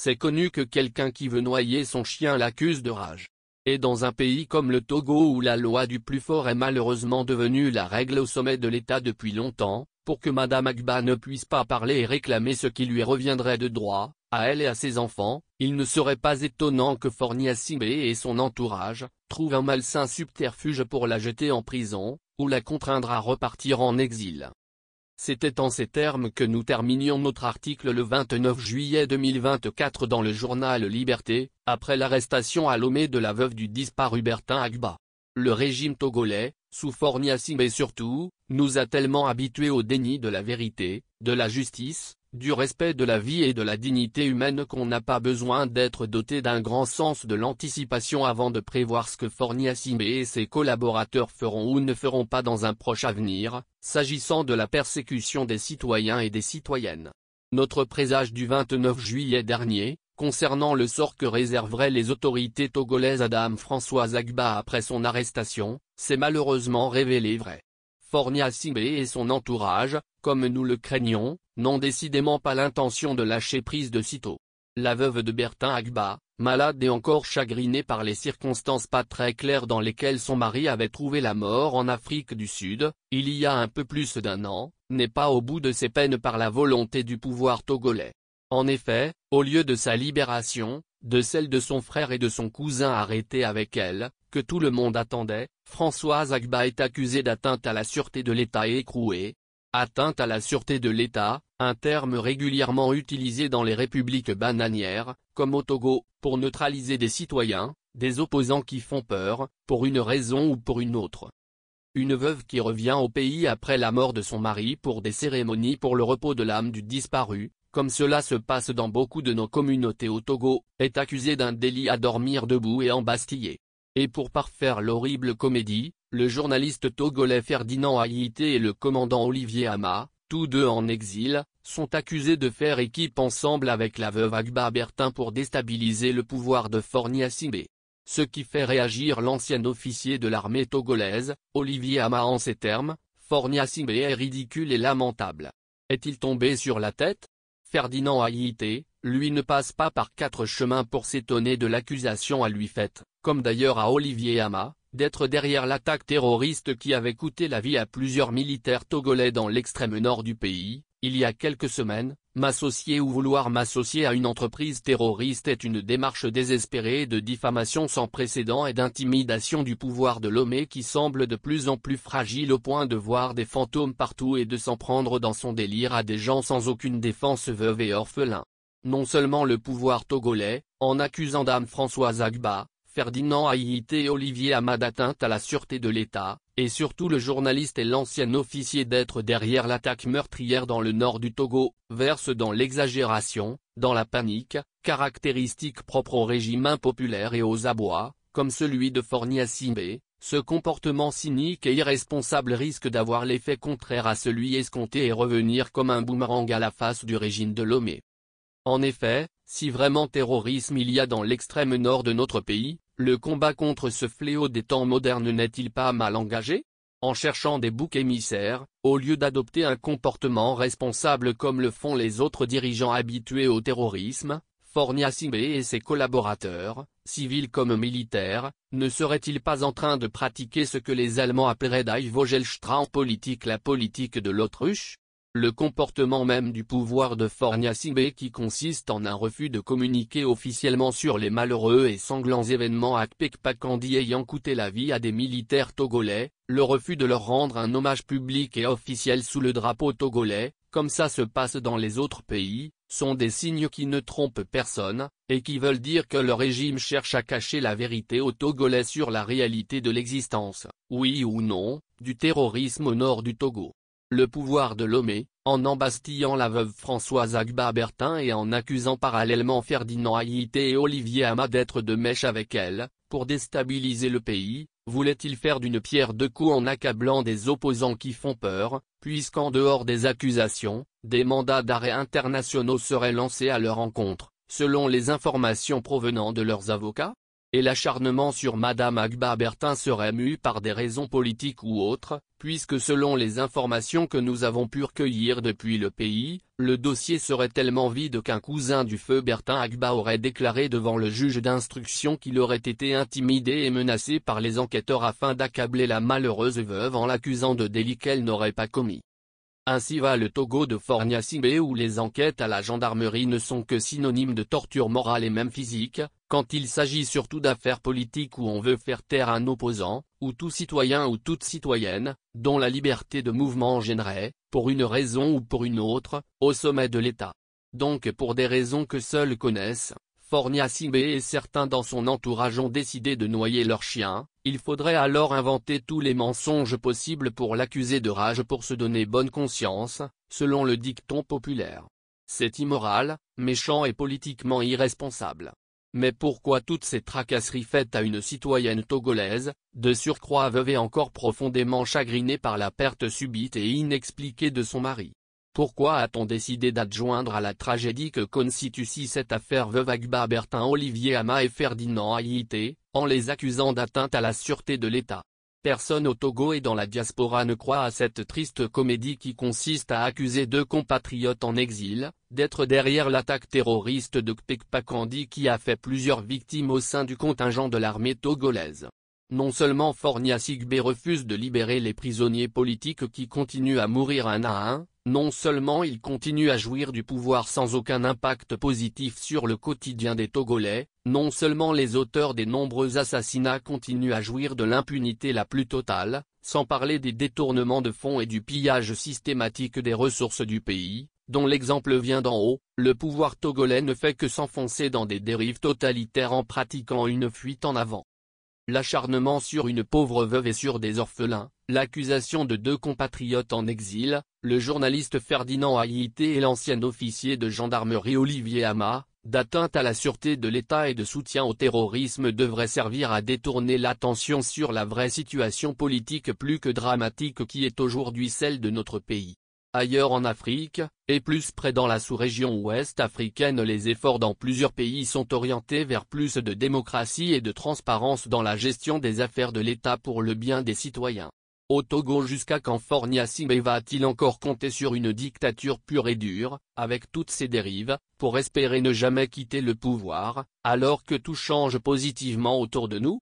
C'est connu que quelqu'un qui veut noyer son chien l'accuse de rage. Et dans un pays comme le Togo où la loi du plus fort est malheureusement devenue la règle au sommet de l'État depuis longtemps, pour que Madame Agba ne puisse pas parler et réclamer ce qui lui reviendrait de droit, à elle et à ses enfants, il ne serait pas étonnant que Fornia Simbe et son entourage, trouvent un malsain subterfuge pour la jeter en prison, ou la contraindre à repartir en exil. C'était en ces termes que nous terminions notre article le 29 juillet 2024 dans le journal Liberté, après l'arrestation à Lomé de la veuve du disparu Bertin Agba. Le régime togolais, sous Fornia et surtout, nous a tellement habitués au déni de la vérité, de la justice, du respect de la vie et de la dignité humaine qu'on n'a pas besoin d'être doté d'un grand sens de l'anticipation avant de prévoir ce que Fornia Simé et ses collaborateurs feront ou ne feront pas dans un proche avenir, s'agissant de la persécution des citoyens et des citoyennes. Notre présage du 29 juillet dernier, concernant le sort que réserveraient les autorités togolaises à Dame Françoise Agba après son arrestation, s'est malheureusement révélé vrai. Fornia Simbe et son entourage, comme nous le craignons, n'ont décidément pas l'intention de lâcher prise de sitôt. La veuve de Bertin Agba, malade et encore chagrinée par les circonstances pas très claires dans lesquelles son mari avait trouvé la mort en Afrique du Sud, il y a un peu plus d'un an, n'est pas au bout de ses peines par la volonté du pouvoir togolais. En effet, au lieu de sa libération, de celle de son frère et de son cousin arrêtés avec elle, que tout le monde attendait, Françoise Agba est accusée d'atteinte à la sûreté de l'État et écrouée, Atteinte à la sûreté de l'État, un terme régulièrement utilisé dans les républiques bananières, comme au Togo, pour neutraliser des citoyens, des opposants qui font peur, pour une raison ou pour une autre. Une veuve qui revient au pays après la mort de son mari pour des cérémonies pour le repos de l'âme du disparu, comme cela se passe dans beaucoup de nos communautés au Togo, est accusée d'un délit à dormir debout et en embastillé. Et pour parfaire l'horrible comédie, le journaliste togolais Ferdinand Haïté et le commandant Olivier Hama, tous deux en exil, sont accusés de faire équipe ensemble avec la veuve Agba Bertin pour déstabiliser le pouvoir de Fornia Ce qui fait réagir l'ancien officier de l'armée togolaise, Olivier Hama en ces termes, Fornia est ridicule et lamentable. Est-il tombé sur la tête Ferdinand Haïté, lui ne passe pas par quatre chemins pour s'étonner de l'accusation à lui faite comme d'ailleurs à Olivier Hama, d'être derrière l'attaque terroriste qui avait coûté la vie à plusieurs militaires togolais dans l'extrême nord du pays, il y a quelques semaines, m'associer ou vouloir m'associer à une entreprise terroriste est une démarche désespérée de diffamation sans précédent et d'intimidation du pouvoir de l'homme qui semble de plus en plus fragile au point de voir des fantômes partout et de s'en prendre dans son délire à des gens sans aucune défense veuve et orphelin. Non seulement le pouvoir togolais, en accusant Dame Françoise Agba, Ferdinand Haït et Olivier Hamad atteinte à la sûreté de l'État, et surtout le journaliste et l'ancien officier d'être derrière l'attaque meurtrière dans le nord du Togo, verse dans l'exagération, dans la panique, caractéristique propre au régime impopulaire et aux abois, comme celui de Fornia Simbé, ce comportement cynique et irresponsable risque d'avoir l'effet contraire à celui escompté et revenir comme un boomerang à la face du régime de Lomé. En effet, si vraiment terrorisme il y a dans l'extrême nord de notre pays, le combat contre ce fléau des temps modernes n'est-il pas mal engagé En cherchant des boucs émissaires, au lieu d'adopter un comportement responsable comme le font les autres dirigeants habitués au terrorisme, Fornia Simbe et ses collaborateurs, civils comme militaires, ne seraient-ils pas en train de pratiquer ce que les Allemands appelleraient die en politique la politique de l'autruche le comportement même du pouvoir de Forniasibé qui consiste en un refus de communiquer officiellement sur les malheureux et sanglants événements à Kpekpakandi ayant coûté la vie à des militaires togolais, le refus de leur rendre un hommage public et officiel sous le drapeau togolais, comme ça se passe dans les autres pays, sont des signes qui ne trompent personne, et qui veulent dire que le régime cherche à cacher la vérité aux Togolais sur la réalité de l'existence, oui ou non, du terrorisme au nord du Togo le pouvoir de Lomé, en embastillant la veuve Françoise Agba Bertin et en accusant parallèlement Ferdinand Haïté et Olivier Ama d'être de mèche avec elle, pour déstabiliser le pays, voulait-il faire d'une pierre deux coups en accablant des opposants qui font peur, puisqu'en dehors des accusations, des mandats d'arrêt internationaux seraient lancés à leur encontre, selon les informations provenant de leurs avocats et l'acharnement sur Madame Agba Bertin serait mu par des raisons politiques ou autres, puisque selon les informations que nous avons pu recueillir depuis le pays, le dossier serait tellement vide qu'un cousin du feu Bertin Agba aurait déclaré devant le juge d'instruction qu'il aurait été intimidé et menacé par les enquêteurs afin d'accabler la malheureuse veuve en l'accusant de délits qu'elle n'aurait pas commis. Ainsi va le Togo de Sibé où les enquêtes à la gendarmerie ne sont que synonymes de torture morale et même physique, quand il s'agit surtout d'affaires politiques où on veut faire taire un opposant, ou tout citoyen ou toute citoyenne, dont la liberté de mouvement gênerait, pour une raison ou pour une autre, au sommet de l'État. Donc pour des raisons que seuls connaissent, Fornia et certains dans son entourage ont décidé de noyer leur chien, il faudrait alors inventer tous les mensonges possibles pour l'accuser de rage pour se donner bonne conscience, selon le dicton populaire. C'est immoral, méchant et politiquement irresponsable. Mais pourquoi toutes ces tracasseries faites à une citoyenne togolaise, de surcroît veuve et encore profondément chagrinée par la perte subite et inexpliquée de son mari Pourquoi a-t-on décidé d'adjoindre à la tragédie que constitue cette affaire veuve Agba Bertin Olivier Ama et Ferdinand Haïté, en les accusant d'atteinte à la sûreté de l'État Personne au Togo et dans la diaspora ne croit à cette triste comédie qui consiste à accuser deux compatriotes en exil, d'être derrière l'attaque terroriste de Kpekpakandi qui a fait plusieurs victimes au sein du contingent de l'armée togolaise. Non seulement Fornia Sigbe refuse de libérer les prisonniers politiques qui continuent à mourir un à un, non seulement il continue à jouir du pouvoir sans aucun impact positif sur le quotidien des Togolais, non seulement les auteurs des nombreux assassinats continuent à jouir de l'impunité la plus totale, sans parler des détournements de fonds et du pillage systématique des ressources du pays, dont l'exemple vient d'en haut, le pouvoir togolais ne fait que s'enfoncer dans des dérives totalitaires en pratiquant une fuite en avant. L'acharnement sur une pauvre veuve et sur des orphelins, l'accusation de deux compatriotes en exil, le journaliste Ferdinand Haïté et l'ancien officier de gendarmerie Olivier Hamas, d'atteinte à la sûreté de l'État et de soutien au terrorisme devraient servir à détourner l'attention sur la vraie situation politique plus que dramatique qui est aujourd'hui celle de notre pays. Ailleurs en Afrique, et plus près dans la sous-région ouest africaine les efforts dans plusieurs pays sont orientés vers plus de démocratie et de transparence dans la gestion des affaires de l'État pour le bien des citoyens. Au Togo jusqu'à quand Fornia va-t-il encore compter sur une dictature pure et dure, avec toutes ses dérives, pour espérer ne jamais quitter le pouvoir, alors que tout change positivement autour de nous